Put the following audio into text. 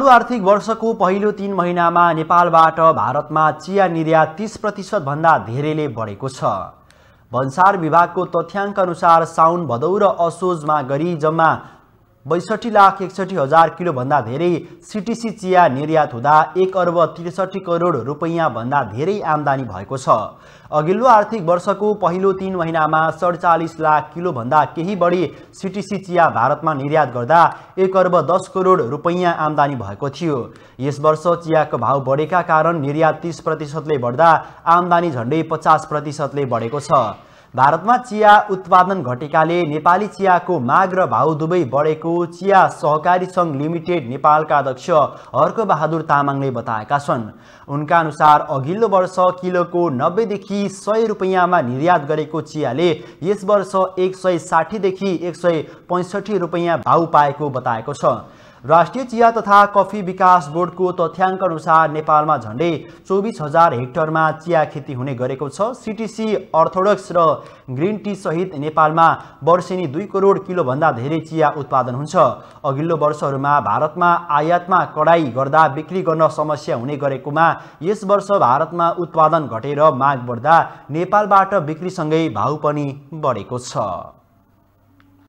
चालु आर्थिक वर्षको पहिलो तिन महिनामा नेपालबाट भारतमा चिया निर्यात तिस भन्दा धेरैले बढेको छ भन्सार विभागको तथ्याङ्क अनुसार साउन भदौ र असोजमा गरी जम्मा बैसठी लाख एकसठी हजार किलोभन्दा धेरै सिटिसी चिया निर्यात हुँदा एक अर्ब त्रिसठी करोड रुपैयाँभन्दा धेरै आम्दानी भएको छ अघिल्लो आर्थिक वर्षको पहिलो तिन महिनामा सडचालिस लाख किलोभन्दा केही बढी सिटिसी चिया भारतमा निर्यात गर्दा एक अर्ब दस करोड रुपैयाँ आम्दानी भएको थियो यस वर्ष चियाको भाव बढेका कारण निर्यात तिस प्रतिशतले बढ्दा आम्दानी झन्डै पचास प्रतिशतले बढेको छ भारतमा चिया उत्पादन घटेकाले नेपाली चियाको माग र भाउ दुवै बढेको चिया सहकारी सङ्घ लिमिटेड नेपालका अध्यक्ष हर्कबहादुर तामाङले बताएका छन् उनका अनुसार अघिल्लो वर्ष किलोको नब्बेदेखि सय रुपियाँमा निर्यात गरेको चियाले यस वर्ष एक सय साठीदेखि एक सय पैँसठी रुपियाँ भाउ पाएको बताएको छ राष्ट्रिय चिया तथा कफी विकास बोर्डको तथ्याङ्क अनुसार नेपालमा झन्डै चौबिस हजार हेक्टरमा चिया खेती हुने गरेको छ सिटिसी अर्थोडक्स र ग्रिन टी सहित नेपालमा वर्षेनी दुई करोड किलोभन्दा धेरै चिया उत्पादन हुन्छ अघिल्लो वर्षहरूमा भारतमा आयातमा कडाई गर्दा बिक्री गर्न समस्या हुने गरेकोमा यस वर्ष भारतमा उत्पादन घटेर माग बढ्दा नेपालबाट बिक्रीसँगै भाउ पनि बढेको छ